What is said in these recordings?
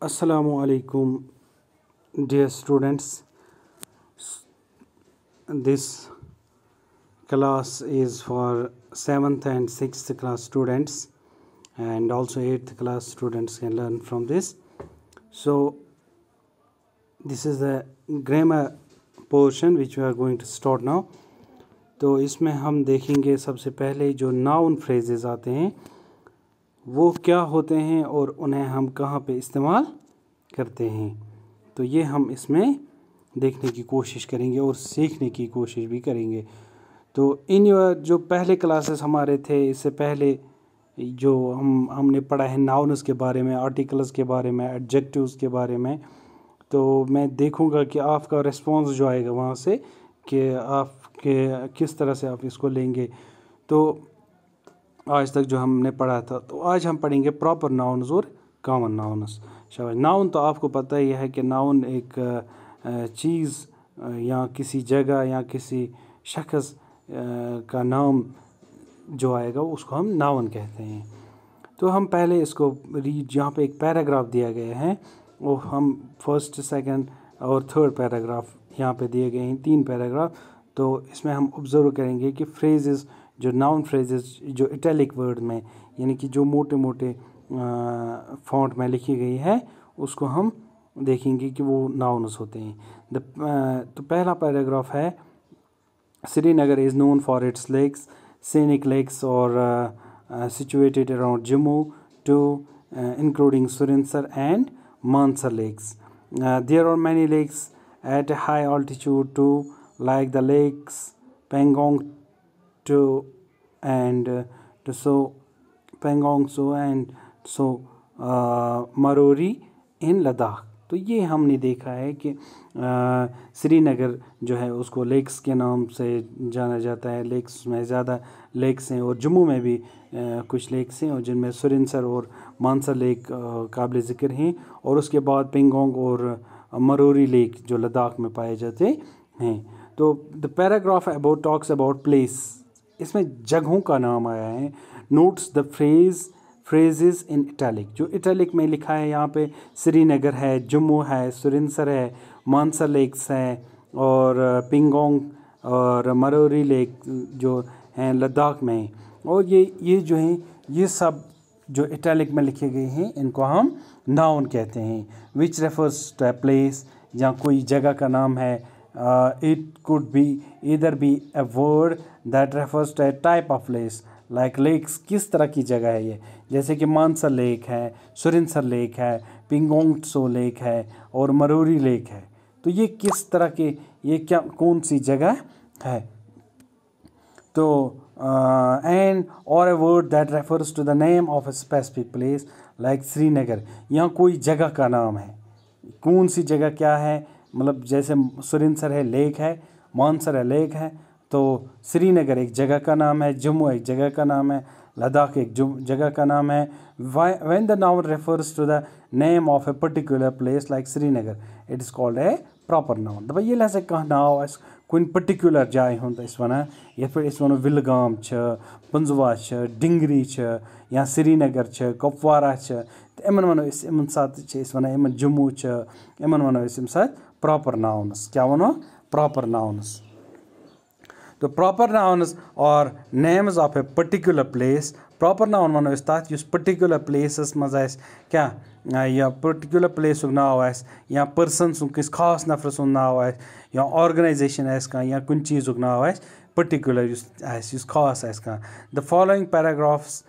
Assalamualaikum, dear students. This class is for seventh and sixth class students, and also eighth class students can learn from this. So, this is the grammar portion which we are going to start now. तो इसमें हम देखेंगे सबसे पहले जो noun phrases आते हैं वो क्या होते हैं और उन्हें हम कहाँ पे इस्तेमाल करते हैं तो ये हम इसमें देखने की कोशिश करेंगे और सीखने की कोशिश भी करेंगे तो इन जो पहले क्लासेस हमारे थे इससे पहले जो हम हमने पढ़ा है नाउनस के बारे में आर्टिकल्स के बारे में एडजेक्टिव्स के बारे में तो मैं देखूंगा कि आपका रिस्पांस जो आएगा वहाँ से कि आप के किस तरह से आप इसको लेंगे तो आज तक जो हमने पढ़ा था तो आज हम पढ़ेंगे प्रॉपर नाउन्स और कॉमन नाउन्स शाबाश नाउन तो आपको पता ही है कि नाउन एक चीज़ या किसी जगह या किसी शख्स का नाम जो आएगा उसको हम नाउन कहते हैं तो हम पहले इसको रीड यहाँ पे एक पैराग्राफ दिया गया है वो हम फर्स्ट सेकंड और थर्ड पैराग्राफ यहाँ पे दिए गए हैं तीन पैराग्राफ तो इसमें हम ऑब्ज़र्व करेंगे कि फ्रेजेस जो नाउन फ्रेजेस जो इटैलिक वर्ड में यानी कि जो मोटे मोटे फॉन्ट में लिखी गई है उसको हम देखेंगे कि वो नाउनस होते हैं द तो पहला पैराग्राफ है Srinagar is known for its lakes scenic lakes और situated around Jammu to including सुरेंसर and Mansar lakes there are many lakes at high altitude to like the lakes Pangong to and uh, to so पेंगोंगसो and so मरोरी इन लद्दाख तो ये हमने देखा है कि Srinagar uh, जो है उसको लेक्स के नाम से जाना जाता है लेक्स में ज़्यादा लेक्स हैं और जम्मू में भी आ, uh, कुछ लेक्स हैं और जिनमें सुरिनसर और मानसर लेक uh, काबिल ज़िक्र हैं और उसके बाद पेंगोंग और मरोरी लेक जो लद्दाख में पाए जाते हैं तो the paragraph about talks about place इसमें जगहों का नाम आया है notes the phrase phrases in italic जो इटैलिक में लिखा है यहाँ पे श्रीनगर है जम्मू है सुरिंसर है मानसर लेक्स हैं और पिंगोंग और मरोरी लेक जो हैं लद्दाख में और ये ये जो हैं ये सब जो इटैलिक में लिखे गए हैं इनको हम नाउन कहते हैं which refers to a place या कोई जगह का नाम है uh, it could be either be a word that refers to a type of place like lakes किस तरह की जगह है ये जैसे कि मानसर लेक है सुरिंसर लेक है पिंगोंगसो लेक है और मरूरी लेक है तो ये किस तरह के ये क्या कौन सी जगह है तो एंड और a word that refers to the name of a specific place like Srinagar यहाँ कोई जगह का नाम है कौन सी जगह क्या है मतलब जैसे सुरिंदर है लेक है मानसर है लेक है तो श्रीनगर एक जगह का नाम है जम्मू एक जगह का नाम है लद्दाख एक जगह का नाम है वेन द नाम refers to the name of a particular place like Srinagar it is called a proper नाम दपा ये हे कह नाव कोई पर्टिकुलर जाए हूँ तो वन यहाँ विलगाम पुंजवा डिंगरी या श्रीनगर कपवारा तो इन वनो इन सात वन जम्मू इन वनो इस साथ پراپر ناؤنٕز کیٛاہ وَنو پراپر ناؤنٕز تہٕ proper nouns are names of a particular place proper noun وَنو أسۍ تَتھ یُس پٔٹِکیوٗلَر پٕلیسَس منٛز آسہِ کیٛاہ یا پٔٹِکیوٗلَر پٕلیسُک ناو آسہِ یا پٔرسَن سُنٛد کٲنٛسہِ خاص نَفرٕ سُنٛد ناو آسہِ یا آرگٕنایزیشَن آسہِ کانٛہہ یا کُنہِ چیٖزُک ناو آسہِ پٔٹِکیوٗلَر یُس آسہِ یُس خاص آسہِ کانٛہہ the following paragraphs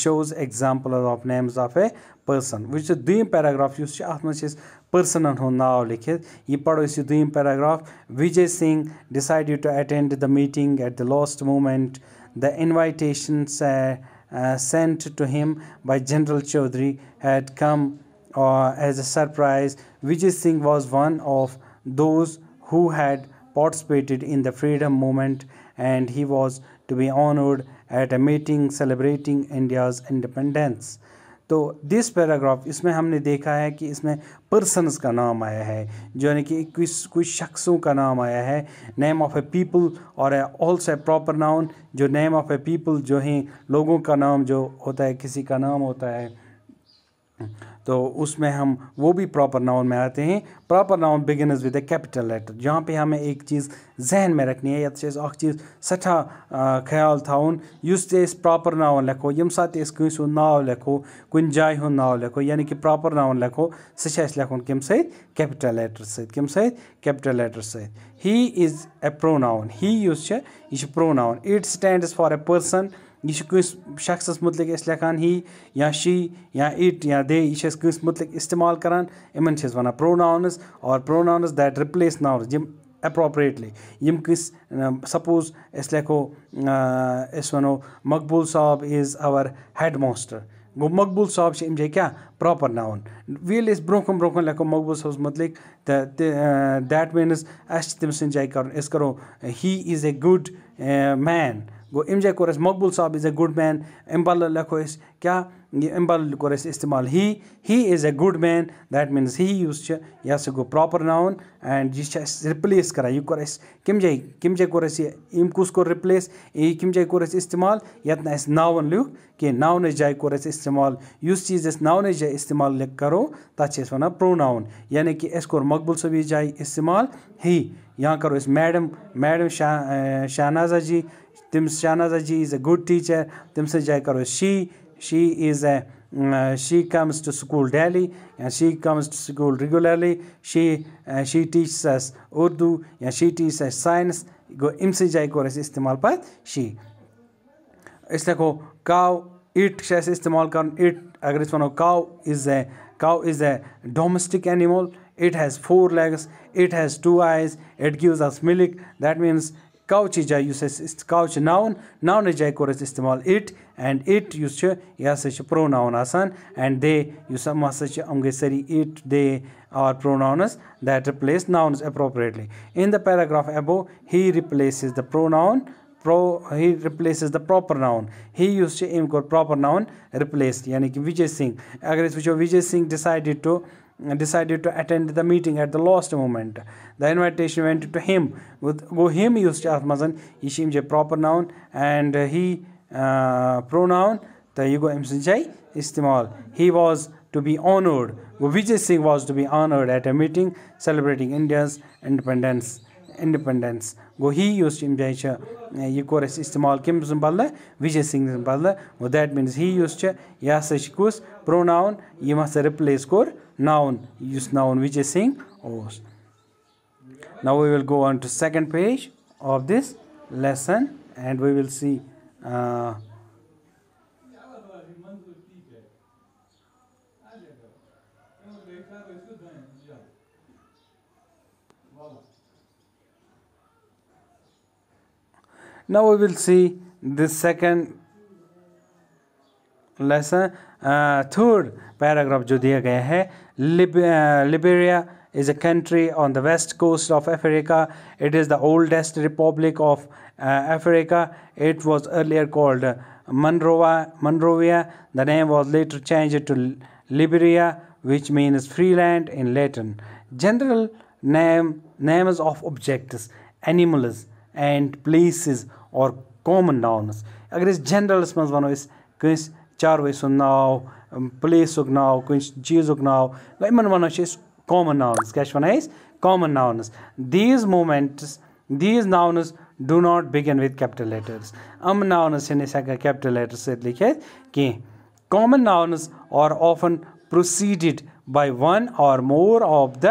shows examples of names of a person وٕچھ دوٚیِم پیراگرٛاف یُس چھُ اَتھ منٛز چھِ أسۍ پٔرسَنَن ہُنٛد ناو لیٚکھِتھ یہِ پَرو أسۍ یہِ دوٚیِم paragraph Vijay Singh decided to attend the meeting at the last moment the invitation sent to him by general Chaudhary had come as a surprise Vijay Singh was one of those who had participated in the freedom movement and he was to be honoured at a meeting celebrating India's independence तो this paragraph इसमें हमने देखा है कि इसमें persons का नाम आया है जो यानी कि कुछ कुछ शख्सों का नाम आया है नेम ऑफ़ ए पीपल और ऑल्सो ए प्रॉपर नाउन जो नेम ऑफ़ ए पीपल जो हैं लोगों का नाम जो होता है किसी का नाम होता है तो उसमें हम वो भी प्रॉपर नाउन में आते हैं proper noun beginners with a capital letter जहाँ पे हमें एक चीज़ जहन में रखनी है ये अख तो चीज़ सठा ख्याल थाउन युस ते प्रॉपर नाउन लेखो यम साथ नाव लेखो कुन जाय हूँ नाव लेखो यानी कि प्रॉपर नाउन लेखो सह लेखन कम सैपिटल लेटर सम capital letter he is a pronoun he युस pronoun it stand for a person یہِ چھِ کٲنٛسہِ شخصَس متعلق أسۍ لیکھان ہی یا شی یا اِٹ یا دے یہِ چھِ أسۍ کٲنٛسہِ متعلق استعمال کَران یِمَن چھِ أسۍ وَنان پرٛوناونٕز اور پرٛوناونٕز دیٹ رِپلیس ناونٕز یِم اٮ۪پراپریٹلی یِم کٲنٛسہِ سَپوز أسۍ لیکھو أسۍ وَنو مقبوٗل صاب اِز اَوَر ہٮ۪ڈ ماسٹَر گوٚو مقبوٗل صاب چھِ اَمہِ جایہِ کیٛاہ پرٛاپَر ناوُن ییٚلہِ أسۍ برونٛہہ کُن برونٛہہ کُن لیکھو مقبوٗل صٲبَس متعلق تہٕ دیٹ میٖنٕز اَسہِ چھِ تٔمۍ سٕنٛدِ جایہِ کَرُن أسۍ کَرو ہی اِز اے گُڈ مین گوٚو اَمہِ جایہِ کوٚر اَسہِ مقبوٗل صاحب اِز اےٚ گُڈ مین اَمہِ بدلہٕ لیکھو أسۍ کیٛاہ یہِ اَمہِ بدلہٕ کوٚر اَسہِ اِستعمال he he is a good man that means he یُس چھِ یہِ ہَسا گوٚو پرٛاپَر ناوُن اینڈ یہِ چھِ اَسہِ رِپلیس کَران یہِ کوٚر اَسہِ کَمہِ جایہِ کَمہِ جایہِ کوٚر اَسہِ یہِ أمۍ کُس کوٚر رِپلیس یہِ کَمہِ جایہِ کوٚر اَسہِ اِستعمال یَتھ نہٕ اَسہِ ناوَن لیُکھ کینٛہہ ناونٕچ جایہِ کوٚر اَسہِ اِستعمال یُس چیٖز أسۍ ناونٕچ جایہِ اِستعمال کَرو تَتھ چھِ أسۍ وَنان پرٛوناوُن یعنی کہِ اَسہِ کوٚر مقبوٗل صٲبِس جایہِ اِستعمال ہی یا کَرو أسۍ میڈَم میڈَم شاہ شاہنازا جی تٔمِس Shahnaza ji is a good teacher تٔمۍ سٕنٛز جاے کَرو she she is a she comes to school daily یا شی کَمٕز ٹُہ سکوٗل ریٚگوٗلَرلی شی شی ٹیٖچٕس اَسہِ اُردو یا شی ٹیٖچٕس اَسہِ ساینَس گوٚو أمۍ سٕنٛز جایہِ کوٚر اَسہِ استعمال پَتہٕ شی أسۍ ہٮ۪کو کَو اِٹ چھِ اَسہِ استعمال کَرُن اِٹ اگر أسۍ وَنو cow is a cow is a domestic animal it has four legs it has two eyes it gives us milk that means काउचि जाए उस काउच नाउन नाउन जाए कोर इस्तेमाल इट एंड इट यस यह हसा प्रो नाउन आसान एंड दे यस हम गई सारी it they are pronouns that replace nouns appropriately in the paragraph above he replaces the pronoun pro he replaces the proper noun he used to aim for proper noun यानी कि विजय सिंह अगर इस विजय Singh decided to decided to attend the meeting at the last moment the invitation went to him with go him used اتھ منٛز یہِ چھِ أمۍ جایہِ پراپر ناوُن اینڈ ہی پروناوُن تہٕ یہِ گوٚو أمۍ سٕنٛدِ جایہِ استعمال he was to be honoured گوٚو Vijay Singh was to be honoured at a meeting celebrating India's independence independence گوٚو ہی یُس چھِ أمۍ جایہِ چھِ یہِ کوٚر اَسہِ استعمال کٔمۍ سٕنٛدِ بدلہٕ وِجے سِنٛگھ سٕنٛدِ بدلہٕ گوٚو دیٹ میٖنٕز ہی یُس چھِ یہِ ہسا چھِ کُس پروناوُن ییٚمۍ ہسا رِپلیس کوٚر noun use noun which is saying os now we will go on to second page of this lesson and we will see uh, now we will see the second Lesson third uh, paragraph जो दिया गया है uh, Liberia is a country on the west coast of Africa. It is the oldest republic of uh, Africa. It was earlier called Monrovia, The name was later changed to Liberia, which means free land in Latin. General name names of objects, animals, and places or common nouns. अगर इस generals में इस چاروٲے سُنٛد ناو پٕلیسُک ناو کُنہِ چیٖزُک ناو گوٚو یِمَن وَنان چھِ أسۍ کامَن ناونٕز کیٛاہ چھِ وَنان أسۍ common nouns these moments these nouns do not begin with capital letters یِم ناونٕز چھِنہٕ أسۍ ہٮ۪کان کٮ۪پٹٕل لیٹَر سۭتۍ لیٖکھِتھ کینٛہہ common nouns are often preceded by one or more of the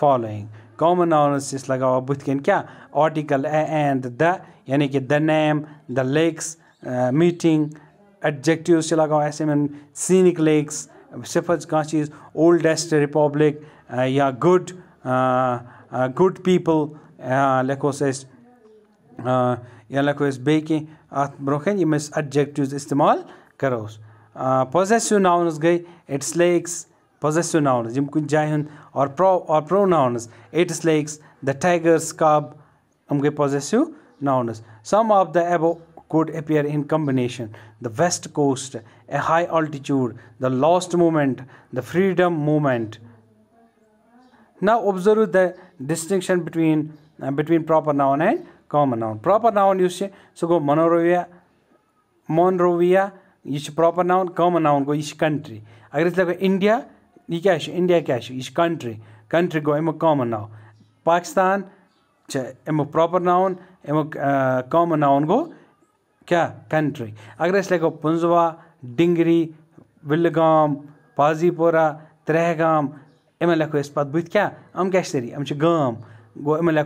following common nouns چھِ أسۍ لَگاوان بٕتھِ کَنۍ کیٛاہ آٹِکَل اینٛڈ دَ یعنی کہِ the name the lakes meeting adjectives چھِ لگاوان اَسہِ یِمَن سیٖنِک لیکٕس صِفت کانٛہہ چیٖز اولڈٮ۪سٹ رِپابلِک یا گُڈ گُڈ پیٖپٕل لیکھوس أسۍ یا لیکھو أسۍ بیٚیہِ کینٛہہ اَتھ برونٛہہ کَنہِ یِم أسۍ اٮ۪ڈجَکٹِوٕز استعمال کَروس پوٚزٮ۪سِو ناونٕز گٔے اِٹٕس لیکٕس پوٚزٮ۪سِو ناونٕز یِم کُنہِ جایہِ ہُنٛد are pro are pronouns its lakes the tigers cub یِم گٔے possessive nouns some of the above could appear in combination the west coast a high altitude the lost movement the freedom movement now observe the distinction between uh, between proper noun and common noun proper noun you see so go monorovia monrovia यह proper noun common noun go गयो country country अगर इसलिए गयो India यह क्या है country country है यह country common noun. Pakistan, common noun Pakistan छ एमो प्रपर नाउन एमो कमन नाउन गयो क्या कंट्री अगर लगो पुंजवा डिंगरी विलगाम पाजीपोरा त्रहगाम इम लो पत बुत क्या अम क्या सारी अम गाम गो इम लो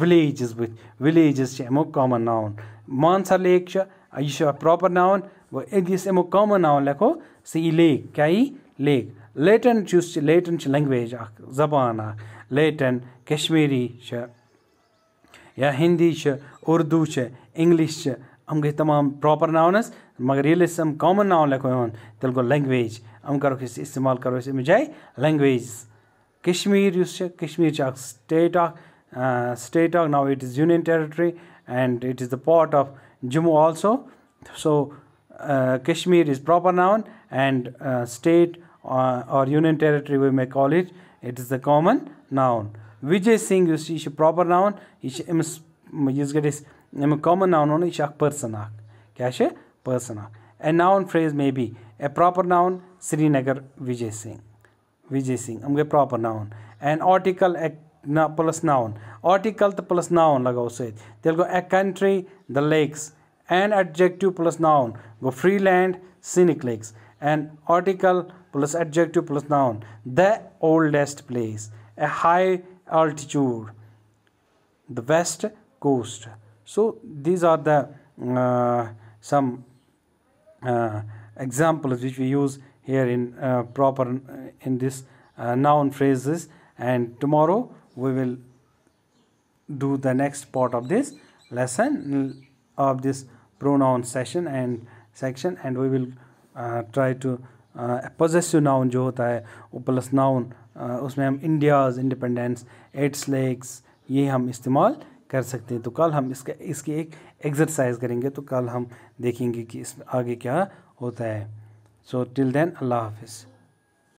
विलेजस बुत विलेजस अमु कॉमन नाउन मानसर लेक यह प्रॉपर नाउन गो इस अमु कॉमन नाउन लेखो से लेक क्या यी लेक लेटन लेटन लैंग्वेज अख जबान लेटन कश्मीरी या हिंदी उर्दू इंग्लिश हम गई तमाम प्रॉपर नाउनस मगर ये हम कॉमन नाउन इन तेल गो लैंग्वेज हम करो इस्तेमाल करो अमे जाए language Kashmir Kashmir state a state a now it is union territory and it is the part of Jammu also so Kashmir is proper noun and state और union territory we may call it it is the common noun Vijay Singh यह proper noun यह یُس گٔے أسۍ اَمیُک common ناوُن وَنو یہِ چھِ اَکھ پٔرسَن اَکھ کیٛاہ چھِ پٔرسَن اَکھ a noun phrase may be a proper noun Srinagar Vijay Singh Vijay Singh یِم گٔے proper noun and article a نا پٕلَس ناوُن آٹِکَل تہٕ پٕلَس ناوُن لَگاوو سۭتۍ تیٚلہِ گوٚو a country the lakes and adjective place noun گوٚو free land scenic lakes and article place adjective place noun the oldest place a high altitude the west coast so these are the uh, some uh, examples which we use here in uh, proper uh, in this uh, noun phrases and tomorrow we will do the next part of this lesson uh, of this pronoun session and section and we will try to possessive noun जो होता है plus noun. Noun उसमें हम India's independence, its lakes. ये हम इस्तेमाल कर सकते हैं तो कल हम इसका इसकी एक एक्सरसाइज करेंगे तो कल हम देखेंगे कि इसमें आगे क्या होता है सो टिल देन अल्लाह हाफिज़